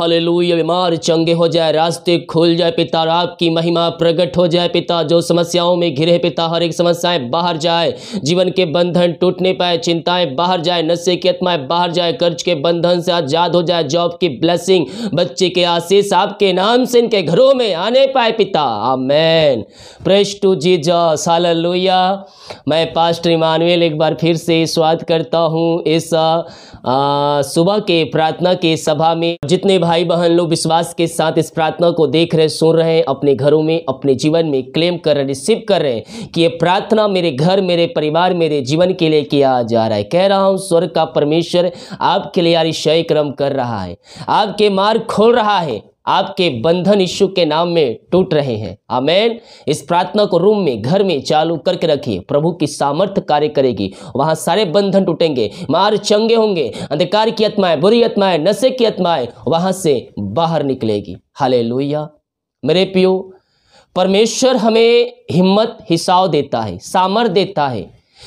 hallelujah बीमार चंगे हो जाए रास्ते खुल जाए पिता आपकी महिमा प्रकट हो जाए पिता जो समस्याओं में घिरे पिता हर एक समस्याएं बाहर जाए जीवन के बंधन टूटने पाए चिंताएं बाहर जाए नशे की आत्माएं बाहर जाए कर्ज के बंधन से आजाद हो जाए जॉब की ब्लेसिंग बच्चे के आशीष आपके नाम से इनके घरों में आने पाए पिता amen praise to Jesus hallelujah मैं पास्टर इमानुएल एक बार फिर से स्वागत करता हूँ इस सुबह के प्रार्थना के सभा में जितने भाई बहन लोग विश्वास के साथ इस प्रार्थना को देख रहे सुन रहे हैं अपने घरों में अपने जीवन में क्लेम कर रहे रिसीव कर रहे हैं कि ये प्रार्थना मेरे घर मेरे परिवार मेरे जीवन के लिए किया जा रहा है कह रहा हूँ स्वर्ग का परमेश्वर आपके लिए यार क्रम कर रहा है आपके मार्ग खोल रहा है आपके बंधन इश्यू के नाम में टूट रहे हैं आमेन इस प्रार्थना को रूम में घर में चालू करके रखिए प्रभु की सामर्थ्य कार्य करेगी वहां सारे बंधन टूटेंगे मार चंगे होंगे अंधकार की आत्माएं बुरी आत्माएं नशे की आत्माएं वहां से बाहर निकलेगी हाले मेरे पियो परमेश्वर हमें हिम्मत हिसाव देता है सामर्थ देता है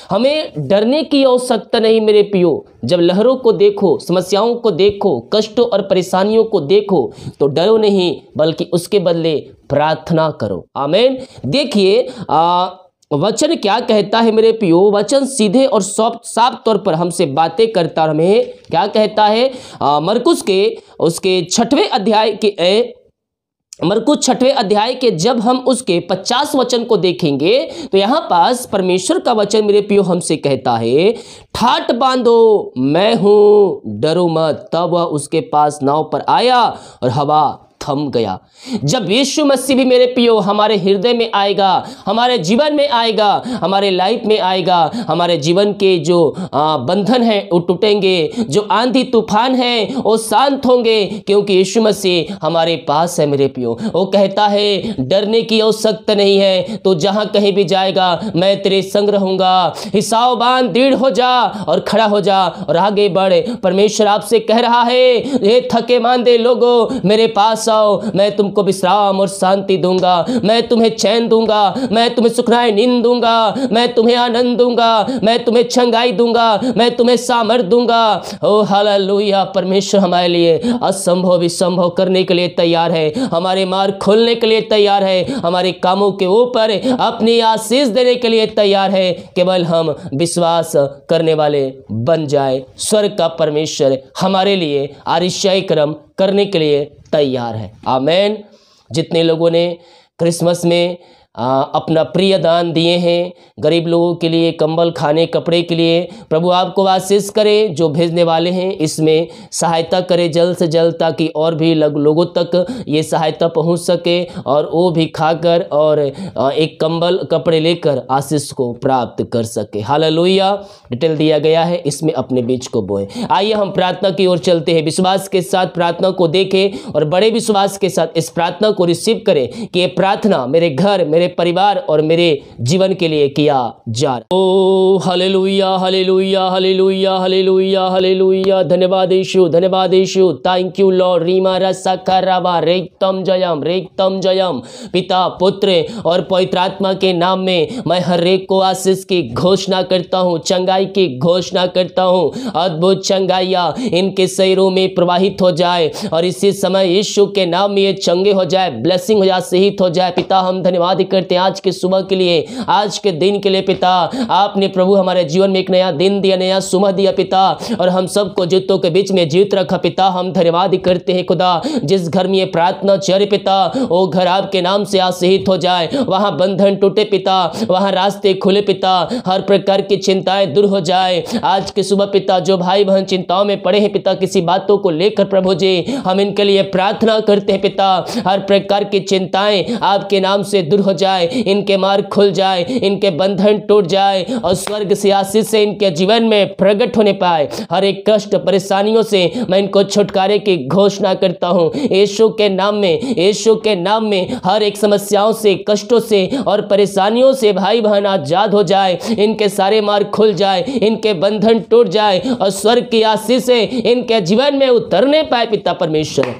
हमें डरने की आवश्यकता नहीं मेरे पियो जब लहरों को देखो समस्याओं को देखो कष्टों और परेशानियों को देखो तो डरो नहीं बल्कि उसके बदले प्रार्थना करो आमेन देखिए वचन क्या कहता है मेरे पियो वचन सीधे और सॉफ्ट साफ तौर पर हमसे बातें करता हमें क्या कहता है मरकुस के उसके छठवें अध्याय के ए, मरकुज छठवें अध्याय के जब हम उसके पचास वचन को देखेंगे तो यहाँ पास परमेश्वर का वचन मेरे पियो हमसे कहता है ठाट बांधो मैं हूं डरो मत तब वह उसके पास नाव पर आया और हवा थम गया जब यीशु मसीह भी मेरे पियो हमारे हृदय में आएगा हमारे जीवन में आएगा हमारे लाइफ में आएगा हमारे जीवन के जो बंधन हैं वो टूटेंगे जो आंधी तूफान हैं वो शांत होंगे क्योंकि यीशु मसीह हमारे पास है मेरे पियो वो कहता है डरने की आवश्यकता नहीं है तो जहाँ कहीं भी जाएगा मैं तेरे संग रहूँगा बांध दृढ़ हो जा और खड़ा हो जा और आगे बढ़ परमेश्वर आपसे कह रहा है ये थके मानदे लोगों मेरे पास जाओ मैं तुमको विश्राम और शांति दूंगा मैं तुम्हें चैन दूंगा मैं तुम्हें सुखनाए नींद दूंगा मैं तुम्हें आनंद दूंगा मैं तुम्हें छंगाई दूंगा मैं तुम्हें सामर्थ दूंगा ओ हालेलुया परमेश्वर हमारे लिए असंभव विसंभव करने के लिए तैयार है हमारे मार्ग खोलने के लिए तैयार है हमारे कामों के ऊपर अपनी आशीष देने के लिए तैयार है केवल हम विश्वास करने वाले बन जाए स्वर्ग का परमेश्वर हमारे लिए आरिश्चय क्रम करने के लिए तैयार है आमेन जितने लोगों ने क्रिसमस में आ, अपना प्रिय दान दिए हैं गरीब लोगों के लिए कंबल खाने कपड़े के लिए प्रभु आपको आशीष करें जो भेजने वाले हैं इसमें सहायता करें जल्द से जल्द ताकि और भी लोगों तक ये सहायता पहुंच सके और वो भी खाकर और एक कंबल कपड़े लेकर आशीष को प्राप्त कर सके हाल डिटेल दिया गया है इसमें अपने बीच को बोए आइए हम प्रार्थना की ओर चलते हैं विश्वास के साथ प्रार्थना को देखें और बड़े विश्वास के साथ इस प्रार्थना को रिसीव करें कि ये प्रार्थना मेरे घर मेरे मेरे परिवार और मेरे जीवन के लिए किया जा रहा ओ हले लुया हले लुया हले लुया हले लुया हले लुया धन्यवाद ईशु धन्यवाद ईशु थैंक यू लॉर्ड रीमा रसा करावा रेतम जयम रेतम जयम पिता पुत्र और पवित्र आत्मा के नाम में मैं हर एक को आशीष की घोषणा करता हूँ चंगाई की घोषणा करता हूँ अद्भुत चंगाइया इनके शरीरों में प्रवाहित हो जाए और इसी समय यीशु के नाम में ये चंगे हो जाए ब्लेसिंग हो जाए सहित हो जाए पिता हम धन्यवाद करते हैं आज के सुबह के लिए आज के दिन के लिए पिता आपने प्रभु हमारे जीवन में एक नया दिन दिया नया सुबह दिया पिता और हम सबको जीतों के बीच में जीत रखा पिता हम धन्यवाद करते हैं खुदा जिस घर में ये प्रार्थना चर पिता वो घर आपके नाम से आशहित हो जाए वहाँ बंधन टूटे पिता वहाँ रास्ते खुले पिता हर प्रकार की चिंताएं दूर हो जाए आज के सुबह पिता जो भाई बहन चिंताओं में पड़े हैं पिता किसी बातों को लेकर प्रभु जी हम इनके लिए प्रार्थना करते हैं पिता हर प्रकार की चिंताएं आपके नाम से दूर हो जाए जाए इनके मार्ग खुल जाए इनके बंधन टूट जाए और स्वर्ग से आशीष से इनके जीवन में प्रकट होने पाए हर एक कष्ट परेशानियों से मैं इनको छुटकारे की घोषणा करता हूँ यीशु के नाम में यीशु के नाम में हर एक समस्याओं से कष्टों से और परेशानियों से भाई बहन आज़ाद हो जाए इनके सारे मार्ग खुल जाए इनके बंधन टूट जाए और स्वर्ग की आशीष से इनके जीवन में उतरने पाए पिता परमेश्वर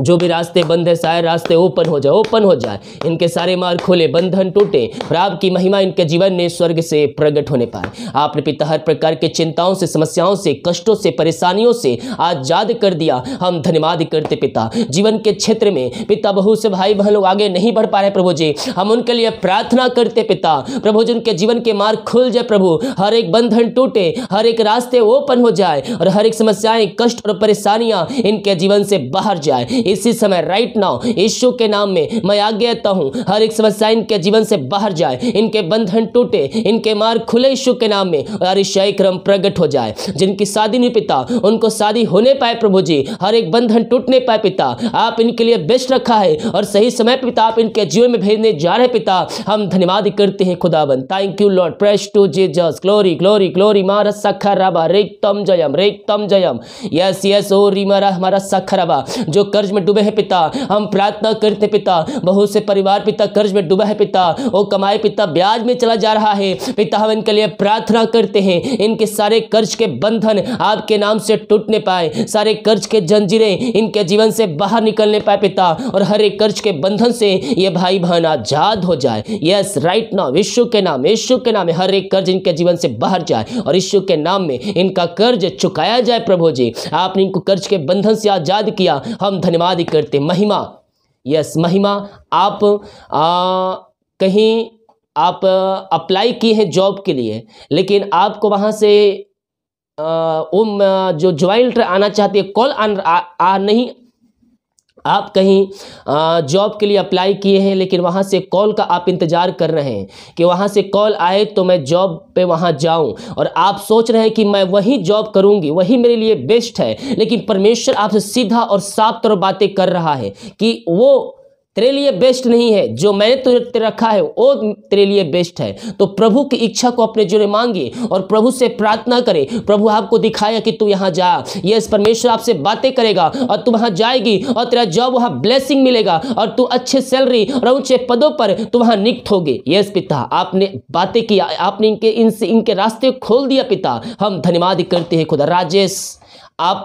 जो भी रास्ते बंद है सारे रास्ते ओपन हो जाए ओपन हो जाए इनके सारे मार्ग खोले बंधन टूटे और आपकी महिमा इनके जीवन में स्वर्ग से प्रकट होने पाए आपने पिता हर प्रकार के चिंताओं से समस्याओं से कष्टों से परेशानियों से आजाद कर दिया हम धन्यवाद करते पिता जीवन के क्षेत्र में पिता बहू से भाई बहन लोग आगे नहीं बढ़ पा रहे प्रभु जी हम उनके लिए प्रार्थना करते पिता प्रभु जी उनके जीवन के मार्ग खुल जाए प्रभु हर एक बंधन टूटे हर एक रास्ते ओपन हो जाए और हर एक समस्याएं कष्ट और परेशानियां इनके जीवन से बाहर जाए इसी समय राइट नाउ ईश्व के नाम में मैं आज्ञा हूँ हर एक समस्या इनके जीवन से बाहर जाए इनके बंधन टूटे इनके मार्ग खुले ईश्व के नाम में और ईशाई क्रम प्रकट हो जाए जिनकी शादी नहीं पिता उनको शादी होने पाए प्रभु जी हर एक बंधन टूटने पाए पिता आप इनके लिए बेस्ट रखा है और सही समय पिता आप इनके जीवन में भेजने जा रहे पिता हम धन्यवाद करते हैं बन thank you Lord praise to Jesus glory glory glory मारा सखर राबा रेक तम जयम रेक तम जयम यस यस ओ री मारा हमारा सखर जो कर्ज में डूबे हैं पिता हम प्रार्थना करते पिता बहुत से परिवार पिता कर्ज में डूबा है पिता वो कमाए पिता ब्याज में चला जा रहा है पिता हम इनके लिए प्रार्थना करते हैं इनके सारे कर्ज के बंधन आपके नाम से टूटने पाए सारे कर्ज के जंजीरें इनके जीवन से बाहर निकलने पाए पिता और हर एक कर्ज के बंधन से ये भाई बहन आजाद हो जाए यस राइट नाउ विश्व के नाम यीशु के नाम हर एक कर्ज इनके जीवन से बाहर जाए और यीशु के नाम में इनका कर्ज चुकाया जाए प्रभु जी आपने इनको कर्ज के बंधन से आजाद किया हम धन्यवाद धन्यवाद करते महिमा यस महिमा आप आ, कहीं आप अप्लाई किए हैं जॉब के लिए लेकिन आपको वहाँ से आ, उम, जो ज्वाइंट आना चाहते हैं कॉल आ, आ नहीं आप कहीं जॉब के लिए अप्लाई किए हैं लेकिन वहाँ से कॉल का आप इंतज़ार कर रहे हैं कि वहाँ से कॉल आए तो मैं जॉब पे वहाँ जाऊँ और आप सोच रहे हैं कि मैं वही जॉब करूँगी वही मेरे लिए बेस्ट है लेकिन परमेश्वर आपसे सीधा और साफ तौर बातें कर रहा है कि वो तेरे लिए बेस्ट नहीं है जो मैंने तुझे रखा है वो तेरे लिए बेस्ट है तो प्रभु की इच्छा को अपने जुड़े मांगिए और प्रभु से प्रार्थना करें प्रभु आपको दिखाया कि तू यहाँ जा यस परमेश्वर आपसे बातें करेगा और तू वहाँ जाएगी और तेरा जॉब वहाँ ब्लेसिंग मिलेगा और तू अच्छे सैलरी और ऊंचे पदों पर तू वहाँ निकट होगे यस पिता आपने बातें की आपने इनके इनसे इनके रास्ते खोल दिया पिता हम धन्यवाद करते हैं खुदा राजेश आप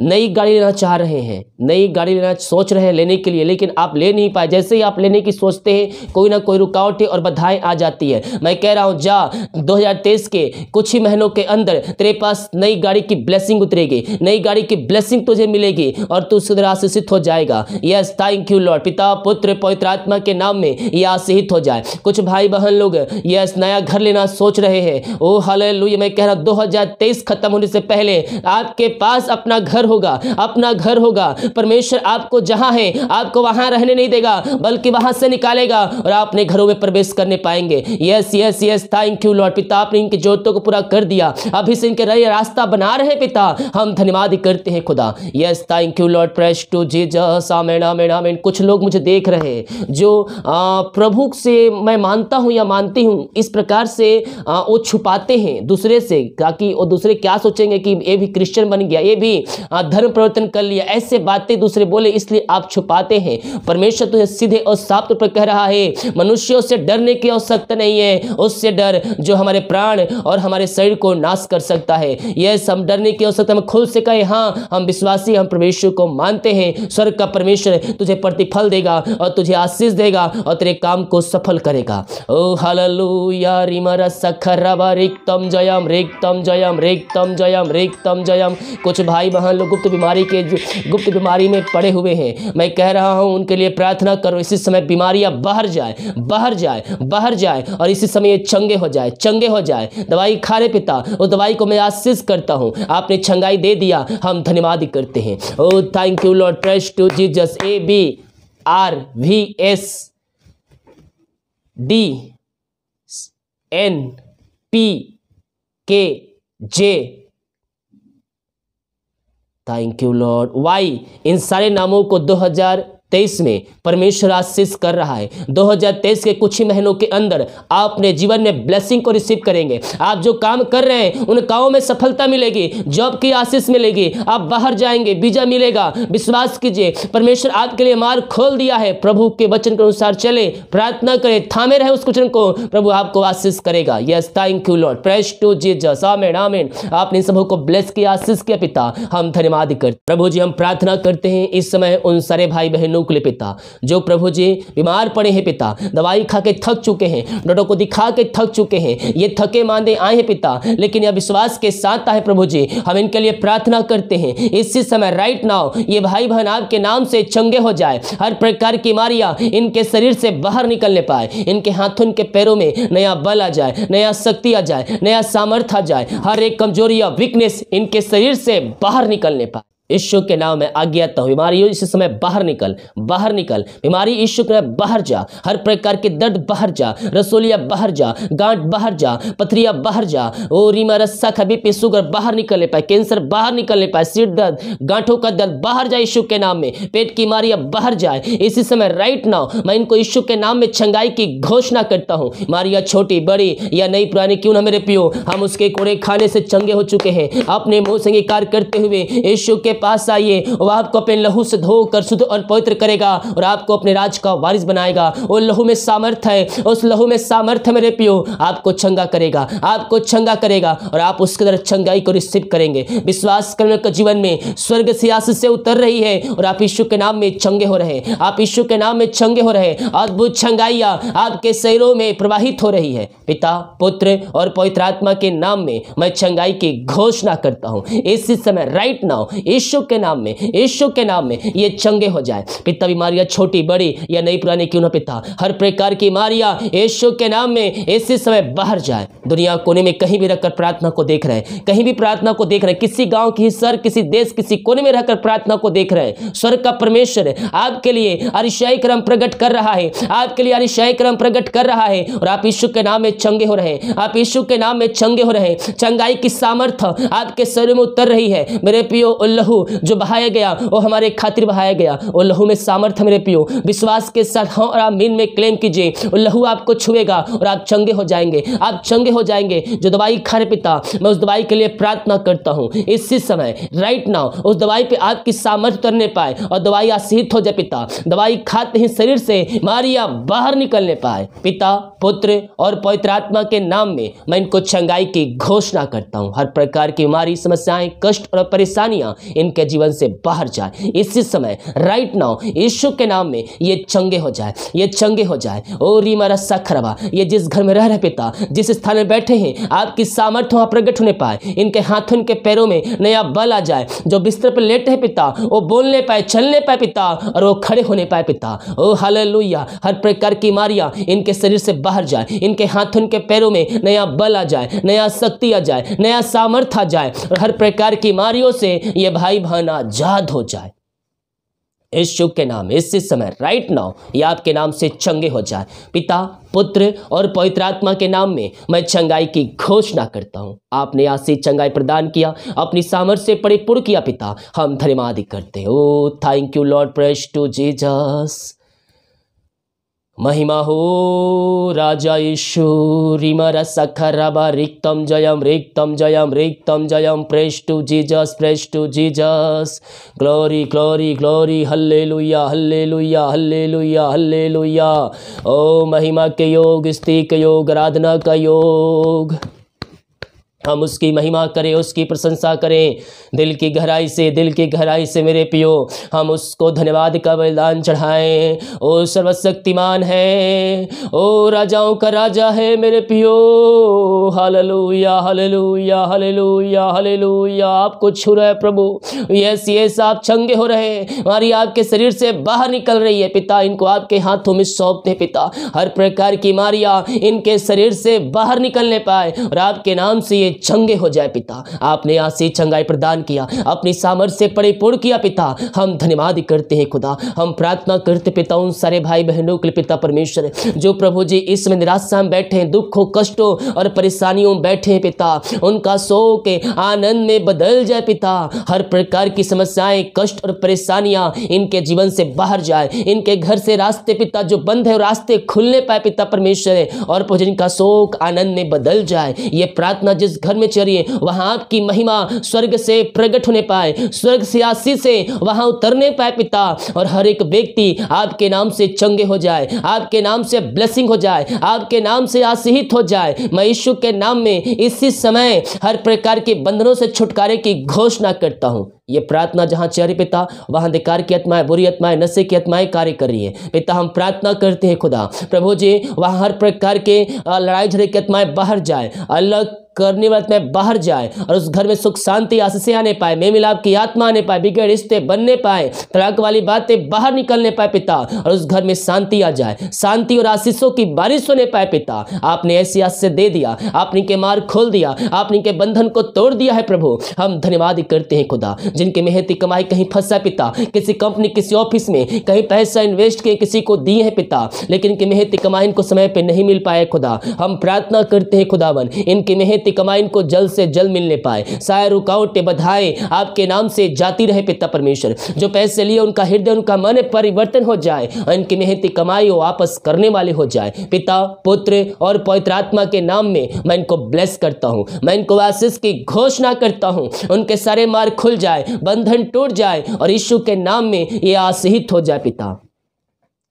नई गाड़ी लेना चाह रहे हैं नई गाड़ी लेना सोच रहे हैं लेने के लिए लेकिन आप ले नहीं पाए जैसे ही आप लेने की सोचते हैं कोई ना कोई रुकावटें और बधाएं आ जाती है मैं कह रहा हूं जा 2023 के कुछ ही महीनों के अंदर तेरे पास नई गाड़ी की ब्लेसिंग उतरेगी नई गाड़ी की ब्लेसिंग तुझे मिलेगी और तू सुधर आशीषित हो जाएगा यस थैंक यू लॉर्ड पिता पुत्र पवित्र आत्मा के नाम में ये आशीषित हो जाए कुछ भाई बहन लोग यस नया घर लेना सोच रहे हैं ओ oh, हाल मैं कह रहा हूँ दो खत्म होने से पहले आपके पास अपना घर होगा अपना घर होगा परमेश्वर आपको जहां है आपको वहां रहने नहीं देगा बल्कि वहां से निकालेगा और आप अपने घरों में प्रवेश करने पाएंगे yes yes yes thank you Lord पिता आपने इनकी जरूरतों को पूरा कर दिया अभी से इनके रास्ता बना रहे पिता हम धन्यवाद करते हैं खुदा yes thank you Lord praise to Jesus कुछ लोग मुझे देख रहे जो प्रभु से मैं मानता हूँ या मानती हूँ इस प्रकार से आ, वो छुपाते हैं दूसरे से ताकि वो दूसरे क्या सोचेंगे कि ये भी क्रिश्चियन बन गया ये भी धर्म प्रवर्तन कर लिया ऐसे बातें दूसरे बोले इसलिए आप छुपाते हैं परमेश्वर तुझे सीधे और साफ तौर पर कह रहा है मनुष्यों से डरने की आवश्यकता नहीं है उससे डर जो हमारे प्राण और हमारे शरीर को नाश कर सकता है यह सब डरने की आवश्यकता हम खुल से कहे हाँ हम विश्वासी हम परमेश्वर को मानते हैं स्वर्ग का परमेश्वर तुझे प्रतिफल देगा और तुझे आशीष देगा और तेरे काम को सफल करेगा ओ हालेलुया रिमर सखर रिक्तम जयम रिक्तम जयम रिक्तम जयम रिक्तम जयम कुछ भाई बहन गुप्त बीमारी के गुप्त बीमारी में पड़े हुए हैं मैं कह रहा हूँ उनके लिए प्रार्थना करो इसी समय बीमारियाँ बाहर जाए बाहर जाए बाहर जाए और इसी समय ये चंगे हो जाए चंगे हो जाए दवाई खा रहे पिता उस दवाई को मैं आशीष करता हूँ आपने छंगाई दे दिया हम धन्यवाद करते हैं oh thank you Lord trust to Jesus A B R V S D N P K J thank you Lord Y इन सारे नामों को 2023 में परमेश्वर आशीष कर रहा है 2023 के कुछ ही महीनों के अंदर आप अपने जीवन में ब्लेसिंग को रिसीव करेंगे आप जो काम कर रहे हैं उन कामों में सफलता मिलेगी जॉब की आशीष मिलेगी आप बाहर जाएंगे वीजा मिलेगा विश्वास कीजिए परमेश्वर आपके लिए मार्ग खोल दिया है प्रभु के वचन के अनुसार चले प्रार्थना करें थामे रहे उस क्वेश्चन को प्रभु आपको आशीष करेगा yes thank you Lord praise to Jesus amen आमेन आपने सबों को ब्लेस किया आशीष किया पिता हम धन्यवाद करते प्रभु जी हम प्रार्थना करते हैं इस समय उन सारे भाई बहनों के पिता जो प्रभु जी बीमार पड़े हैं पिता दवाई खा के थक चुके हैं डॉक्टर को दिखा के थक चुके हैं ये थके मांदे आए हैं पिता लेकिन यह विश्वास के साथ आए प्रभु जी हम इनके लिए प्रार्थना करते हैं इसी समय राइट नाव ये भाई बहन आपके नाम से चंगे हो जाए हर प्रकार की मारियाँ इनके शरीर से बाहर निकलने पाए इनके हाथों इनके पैरों में नया बल आ जाए नया शक्ति आ जाए नया सामर्थ्य आ जाए हर एक कमजोरी या वीकनेस इनके शरीर से बाहर निकलने पाए ईश्व के नाम में आज्ञा तो बीमारियों इस समय बाहर निकल बाहर निकल बीमारी ईश्व के बाहर जा हर प्रकार के दर्द बाहर जा रसोलिया बाहर जा गांठ बाहर जा पथरिया बाहर जा ओ रीमा रस्सा खबी पे शुगर बाहर ले पाए कैंसर बाहर ले पाए सिर दर्द गांठों का दर्द बाहर जाए ईश्व के नाम में पेट की बीमारियाँ बाहर जाए इसी समय राइट नाव मैं इनको ईश्व के नाम में छंगाई की घोषणा करता हूँ मारिया छोटी बड़ी या नई पुरानी क्यों ना मेरे पियो हम उसके कोड़े खाने से चंगे हो चुके हैं अपने मुँह से अंगीकार करते हुए ईश्व के पास आइए वह आपको अपने लहू से धोकर शुद्ध और पवित्र करेगा और आपको अपने राज का वारिस बनाएगा वो लहू में सामर्थ्य है उस लहू में सामर्थ्य मेरे पियो आपको छंगा करेगा आपको छंगा करेगा और आप उसके अंदर छंगाई को रिसीव करेंगे विश्वास करने का जीवन में स्वर्ग सियास से उतर रही है और आप ईश्व के नाम में छंगे हो रहे आप ईश्व के नाम में छंगे हो रहे अद्भुत छंगाइया आपके शहरों में प्रवाहित हो रही है पिता पुत्र और पवित्र आत्मा के नाम में मैं छंगाई की घोषणा करता हूँ इसी समय राइट नाउ इस यीशु के नाम में यीशु के नाम में ये चंगे हो जाए पिता बीमारियाँ छोटी बड़ी या नई पुरानी क्यों ना पिता हर प्रकार की मारिया यीशु के नाम में इसी समय बाहर जाए दुनिया कोने में कहीं भी रखकर प्रार्थना को देख रहे हैं कहीं भी प्रार्थना को देख रहे हैं किसी गाँव की सर किसी देश किसी कोने में रहकर प्रार्थना को देख रहे हैं स्वर्ग का परमेश्वर आपके लिए अरिशाई क्रम प्रकट कर रहा है आपके लिए अरिशाई क्रम प्रकट कर रहा है और आप यीशु के नाम में चंगे हो रहे हैं आप यीशु के नाम में चंगे हो रहे हैं चंगाई की सामर्थ्य आपके शरीर में उतर रही है मेरे पियो उल्लहू लहू जो बहाया गया वो हमारे खातिर बहाया गया वो लहू में सामर्थ्य मेरे पियो विश्वास के साथ हाँ और आमीन में क्लेम कीजिए वो लहू आपको छुएगा और आप चंगे हो जाएंगे आप चंगे हो जाएंगे जो दवाई खा रहे पिता मैं उस दवाई के लिए प्रार्थना करता हूँ इसी समय राइट नाउ उस दवाई पर आपकी सामर्थ्य करने पाए और दवाई आशीत हो जाए पिता दवाई खाते ही शरीर से मारिया बाहर निकलने पाए पिता पुत्र और पवित्र आत्मा के नाम में मैं इनको चंगाई की घोषणा करता हूँ हर प्रकार की बीमारी समस्याएं कष्ट और परेशानियां इन इनके जीवन से बाहर जाए इसी समय राइट नाउ यीशु के नाम में ये चंगे हो जाए ये चंगे हो जाए ओ रीमा रस्सा खरबा ये जिस घर में रह रहे पिता जिस स्थान में बैठे हैं आपकी सामर्थ्य वहाँ प्रकट होने पाए इनके हाथों इनके पैरों में नया बल आ जाए जो बिस्तर पर लेटे हैं पिता वो बोलने पाए चलने पाए पिता और वो खड़े होने पाए पिता ओ हाल हर प्रकार की मारिया इनके शरीर से बाहर जाए इनके हाथों इनके पैरों में नया बल आ जाए नया शक्ति आ जाए नया सामर्थ्य आ जाए हर प्रकार की मारियों से ये भाई भाई बहन आजाद हो जाए इस शुभ के नाम इस समय राइट नाउ ये आपके नाम से चंगे हो जाए पिता पुत्र और पवित्र आत्मा के नाम में मैं चंगाई की घोषणा करता हूं आपने आज चंगाई प्रदान किया अपनी सामर्थ्य परिपूर्ण किया पिता हम धन्यवाद करते हो thank you Lord praise to Jesus महिमा हो राजा ईशूरिमर सखरब रिक्तम जयम रिक्त जयम रिक्त जयम praise to Jesus praise to Jesus glory glory glory hallelujah हल्ले लुया हल्ले लुया हल्ले लुया ओ महिमा के योग स्त्री के योग आराधना का योग हम उसकी महिमा करें उसकी प्रशंसा करें दिल की गहराई से दिल की गहराई से मेरे पियो हम उसको धन्यवाद का बलिदान चढ़ाएं ओ सर्वशक्तिमान है ओ राजाओं का राजा है मेरे पियो हालेलुया हालेलुया हालेलुया हालेलुया आपको छू रहा है प्रभु यस यस आप चंगे हो रहे हैं हमारी आपके शरीर से बाहर निकल रही है पिता इनको आपके हाथों में सौंप दे पिता हर प्रकार की मारिया इनके शरीर से बाहर निकलने पाए और आपके नाम से ये चंगे हो जाए पिता आपने आसी चंगाई प्रदान किया अपनी सामर्थ्य से परिपूर्ण किया पिता हम धन्यवाद करते हैं खुदा हम प्रार्थना करते पिता उन सारे भाई बहनों के पिता परमेश्वर जो प्रभु जी इसमें निराशा में बैठे हैं दुखों कष्टों और परेशानियों में बैठे हैं पिता उनका शोक आनंद में बदल जाए पिता हर प्रकार की समस्याएं कष्ट और परेशानियां इनके जीवन से बाहर जाए इनके घर से रास्ते पिता जो बंद है रास्ते खुलने पाए पिता परमेश्वर है और भोजन का शोक आनंद में बदल जाए ये प्रार्थना जिस घर में चरिए वहाँ आपकी महिमा स्वर्ग से प्रकट होने पाए स्वर्ग से आशीष से वहाँ उतरने पाए पिता और हर एक व्यक्ति आपके नाम से चंगे हो जाए आपके नाम से ब्लेसिंग हो जाए आपके नाम से आशीहित हो जाए मैं यीशु के नाम में इसी समय हर प्रकार के बंधनों से छुटकारे की घोषणा करता हूँ ये प्रार्थना जहाँ चेहरे पिता वहाँ अधिकार की आत्माएं बुरी आत्माएं नशे की आत्माएं कार्य कर रही है पिता हम प्रार्थना करते हैं खुदा प्रभु जी वहाँ हर प्रकार के लड़ाई झड़े की आत्माएं बाहर जाए अलग करने वाले में बाहर जाए और उस घर में सुख शांति आशीष आने पाए मे मिलाप की आत्मा आने पाए बिगड़ रिश्ते बनने पाए तलाक वाली बातें बाहर निकलने पाए पिता और उस घर में शांति आ जाए शांति और आशीषों की बारिश होने पाए पिता आपने ऐसी आशीष दे दिया आपने के मार्ग खोल दिया आपने के बंधन को तोड़ दिया है प्रभु हम धन्यवाद करते हैं खुदा जिनकी मेहनती कमाई कहीं फंसा पिता किसी कंपनी किसी ऑफिस में कहीं पैसा इन्वेस्ट किए किसी को दिए हैं पिता लेकिन इनकी मेहनती कमाई इनको समय पर नहीं मिल पाया खुदा हम प्रार्थना करते हैं खुदावन इनकी मेहनत तिकमा इनको जल्द से जल्द मिलने पाए सारे रुकावटें बधाए आपके नाम से जाती रहे पिता परमेश्वर जो पैसे लिए उनका हृदय उनका मन परिवर्तन हो जाए इनकी मेहनती कमाई वो वापस करने वाले हो जाए पिता पुत्र और पवित्र आत्मा के नाम में मैं इनको ब्लेस करता हूँ मैं इनको आशीष की घोषणा करता हूँ उनके सारे मार्ग खुल जाए बंधन टूट जाए और यीशु के नाम में ये आशीषित हो जाए पिता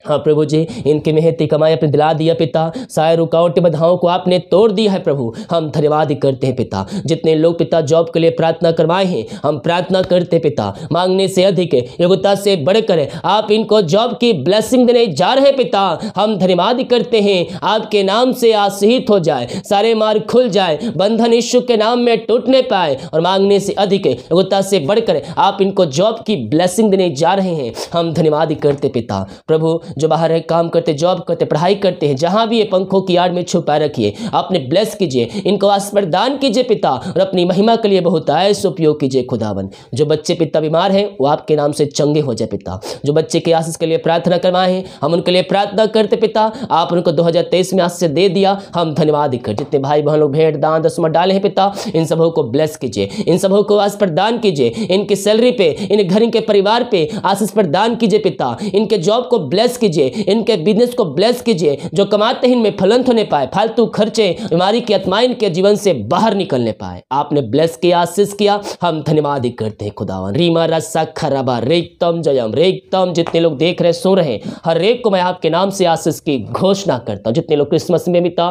हाँ प्रभु जी इनकी मेहनती कमाई अपने दिला दिया पिता सारे रुकावट बधाओं को आपने तोड़ दिया है प्रभु हम धन्यवाद करते हैं पिता जितने लोग पिता जॉब के लिए प्रार्थना करवाए हैं हम प्रार्थना करते पिता मांगने से अधिक योग्यता से बढ़ कर आप इनको जॉब की ब्लेसिंग देने जा रहे हैं पिता हम धन्यवाद करते हैं आपके नाम से आशीषित हो जाए सारे मार्ग खुल जाए बंधन ईश्वर के नाम में टूटने पाए और मांगने से अधिक योग्यता से बढ़कर आप इनको जॉब की ब्लैसिंग देने जा रहे हैं हम धन्यवाद करते पिता प्रभु जो बाहर है काम करते जॉब करते पढ़ाई करते हैं जहाँ भी ये पंखों की आड़ में छुपा रखिए आपने ब्लेस कीजिए इनको आसपर दान कीजिए पिता और अपनी महिमा के लिए बहुत आयस उपयोग कीजिए खुदावन जो बच्चे पिता बीमार हैं वो आपके नाम से चंगे हो जाए पिता जो बच्चे के आशीष के लिए प्रार्थना करवाएं हम उनके लिए प्रार्थना करते पिता आप उनको तेईस में आशीष दे दिया हम धन्यवाद कर जितने भाई बहन लोग भेंट दान दसमा डाले हैं पिता इन सबों को ब्लेस कीजिए इन सबों को आशीष पर दान कीजिए इनकी सैलरी पे इन घर इनके परिवार पे आशीष पर दान कीजिए पिता इनके जॉब को ब्लेस ब्लेस कीजिए इनके बिजनेस को ब्लेस कीजिए जो कमाते हैं इनमें फलंत तो होने पाए फालतू खर्चे बीमारी की आत्मा इनके जीवन से बाहर निकलने पाए आपने ब्लेस किया आशीष किया हम धन्यवाद ही करते हैं खुदावन रीमा रस्सा खराबा रेगतम जयम रेगतम जितने लोग देख रहे सो रहे हर एक को मैं आपके नाम से आशीष की घोषणा करता हूँ जितने लोग क्रिसमस में पिता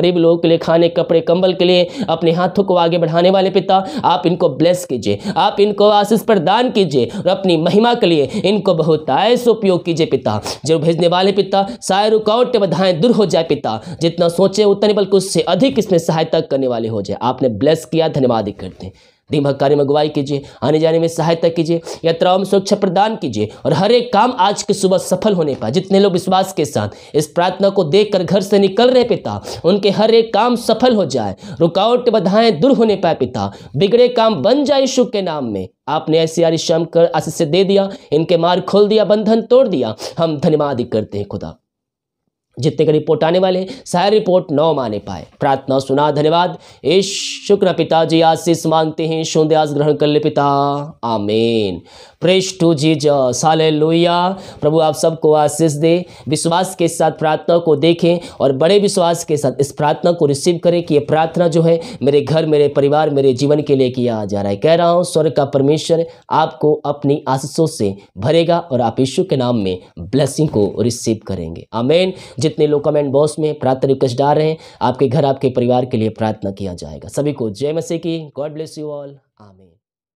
गरीब लोगों के लिए खाने कपड़े कंबल के लिए अपने हाथों को आगे बढ़ाने वाले पिता आप इनको ब्लेस कीजिए आप इनको आशीष प्रदान कीजिए और अपनी महिमा के लिए इनको बहुत आयस उपयोग कीजिए पिता जो भेजने वाले पिता सारे रुकावट बधाएं दूर हो जाए पिता जितना सोचे उतने बल्कि उससे अधिक इसमें सहायता करने वाले हो जाए आपने ब्लेस किया धन्यवाद करते हैं दिमाग कार्य में अगुवाई कीजिए आने जाने में सहायता कीजिए यात्राओं में सुरक्षा प्रदान कीजिए और हर एक काम आज की सुबह सफल होने पाए जितने लोग विश्वास के साथ इस प्रार्थना को कर घर से निकल रहे पिता उनके हर एक काम सफल हो जाए रुकावट बाधाएं दूर होने पाए पिता बिगड़े काम बन जाए यीशु के नाम में आपने ऐसी आरिश्रम कर आशीष दे दिया इनके मार्ग खोल दिया बंधन तोड़ दिया हम धन्यवाद करते हैं खुदा जितने का रिपोर्ट आने वाले सारे रिपोर्ट नौ माने पाए प्रार्थना सुना धन्यवाद ये शुक्र पिताजी आशीष मांगते हैं आज ग्रहण कर ले पिता आमेन जी जाले लोहिया प्रभु आप सबको आशीष दे विश्वास के साथ प्रार्थना को देखें और बड़े विश्वास के साथ इस प्रार्थना को रिसीव करें कि ये प्रार्थना जो है मेरे घर मेरे परिवार मेरे जीवन के लिए किया जा रहा है कह रहा हूँ स्वर्ग का परमेश्वर आपको अपनी आशीषों से भरेगा और आप ईश्वर के नाम में ब्लेसिंग को रिसीव करेंगे आमेन जितने लोग कमेंट बॉक्स में प्रार्थना रिक्वेस्ट डाल रहे हैं आपके घर आपके परिवार के लिए प्रार्थना किया जाएगा सभी को जय मसीह की गॉड ब्लेस यू ऑल आमीन